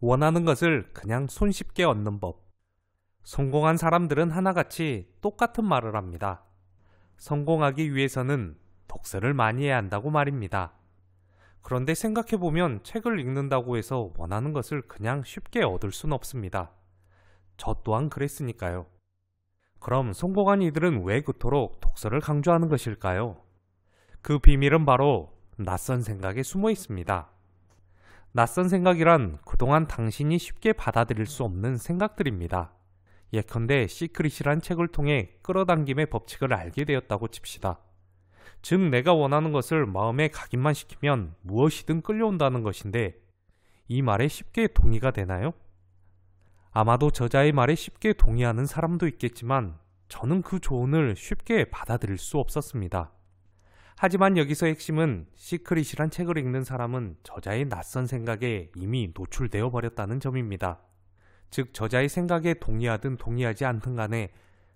원하는 것을 그냥 손쉽게 얻는 법. 성공한 사람들은 하나같이 똑같은 말을 합니다. 성공하기 위해서는 독서를 많이 해야 한다고 말입니다. 그런데 생각해보면 책을 읽는다고 해서 원하는 것을 그냥 쉽게 얻을 순 없습니다. 저 또한 그랬으니까요. 그럼 성공한 이들은 왜 그토록 독서를 강조하는 것일까요? 그 비밀은 바로 낯선 생각에 숨어 있습니다. 낯선 생각이란 그동안 당신이 쉽게 받아들일 수 없는 생각들입니다. 예컨대 시크릿이란 책을 통해 끌어당김의 법칙을 알게 되었다고 칩시다. 즉 내가 원하는 것을 마음에 각인만 시키면 무엇이든 끌려온다는 것인데 이 말에 쉽게 동의가 되나요? 아마도 저자의 말에 쉽게 동의하는 사람도 있겠지만 저는 그 조언을 쉽게 받아들일 수 없었습니다. 하지만 여기서 핵심은 시크릿이란 책을 읽는 사람은 저자의 낯선 생각에 이미 노출되어 버렸다는 점입니다. 즉 저자의 생각에 동의하든 동의하지 않든 간에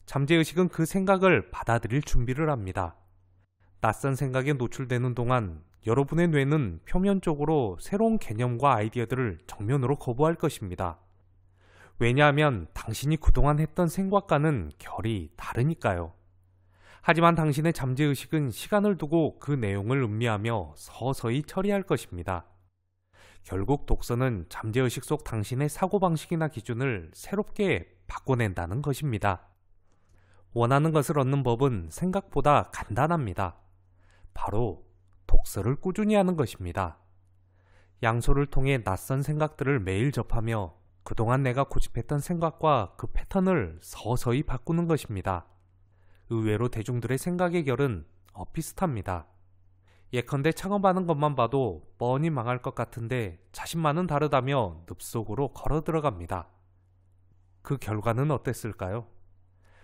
잠재의식은 그 생각을 받아들일 준비를 합니다. 낯선 생각에 노출되는 동안 여러분의 뇌는 표면적으로 새로운 개념과 아이디어들을 정면으로 거부할 것입니다. 왜냐하면 당신이 그동안 했던 생각과는 결이 다르니까요. 하지만 당신의 잠재의식은 시간을 두고 그 내용을 음미하며 서서히 처리할 것입니다. 결국 독서는 잠재의식 속 당신의 사고방식이나 기준을 새롭게 바꿔낸다는 것입니다. 원하는 것을 얻는 법은 생각보다 간단합니다. 바로 독서를 꾸준히 하는 것입니다. 양소를 통해 낯선 생각들을 매일 접하며 그동안 내가 고집했던 생각과 그 패턴을 서서히 바꾸는 것입니다. 의외로 대중들의 생각의 결은 어, 비슷합니다. 예컨대 창업하는 것만 봐도 뻔히 망할 것 같은데 자신만은 다르다며 늪속으로 걸어 들어갑니다. 그 결과는 어땠을까요?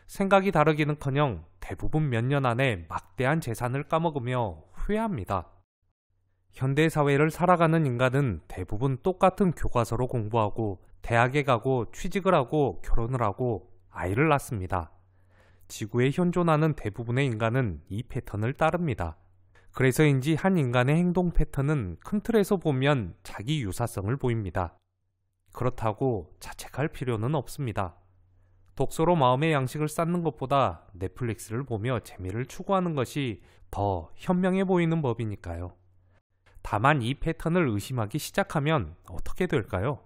생각이 다르기는커녕 대부분 몇 년 안에 막대한 재산을 까먹으며 후회합니다. 현대 사회를 살아가는 인간은 대부분 똑같은 교과서로 공부하고 대학에 가고 취직을 하고 결혼을 하고 아이를 낳습니다. 지구에 현존하는 대부분의 인간은 이 패턴을 따릅니다. 그래서인지 한 인간의 행동 패턴은 큰 틀에서 보면 자기 유사성을 보입니다. 그렇다고 자책할 필요는 없습니다. 독서로 마음의 양식을 쌓는 것보다 넷플릭스를 보며 재미를 추구하는 것이 더 현명해 보이는 법이니까요. 다만 이 패턴을 의심하기 시작하면 어떻게 될까요?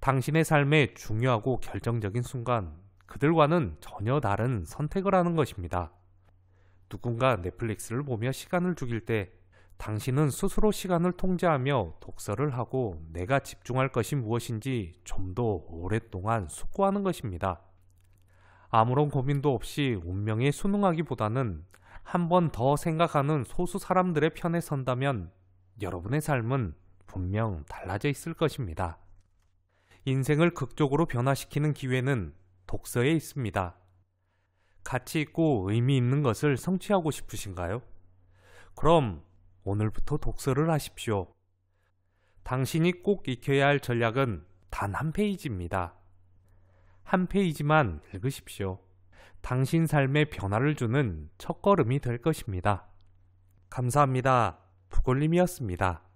당신의 삶의 중요하고 결정적인 순간 그들과는 전혀 다른 선택을 하는 것입니다. 누군가 넷플릭스를 보며 시간을 죽일 때 당신은 스스로 시간을 통제하며 독서를 하고 내가 집중할 것이 무엇인지 좀 더 오랫동안 숙고하는 것입니다. 아무런 고민도 없이 운명에 순응하기보다는 한 번 더 생각하는 소수 사람들의 편에 선다면 여러분의 삶은 분명 달라져 있을 것입니다. 인생을 극적으로 변화시키는 기회는 독서에 있습니다. 가치 있고 의미 있는 것을 성취하고 싶으신가요? 그럼 오늘부터 독서를 하십시오. 당신이 꼭 익혀야 할 전략은 단 한 페이지입니다. 한 페이지만 읽으십시오. 당신 삶에 변화를 주는 첫걸음이 될 것입니다. 감사합니다. 부골림이었습니다.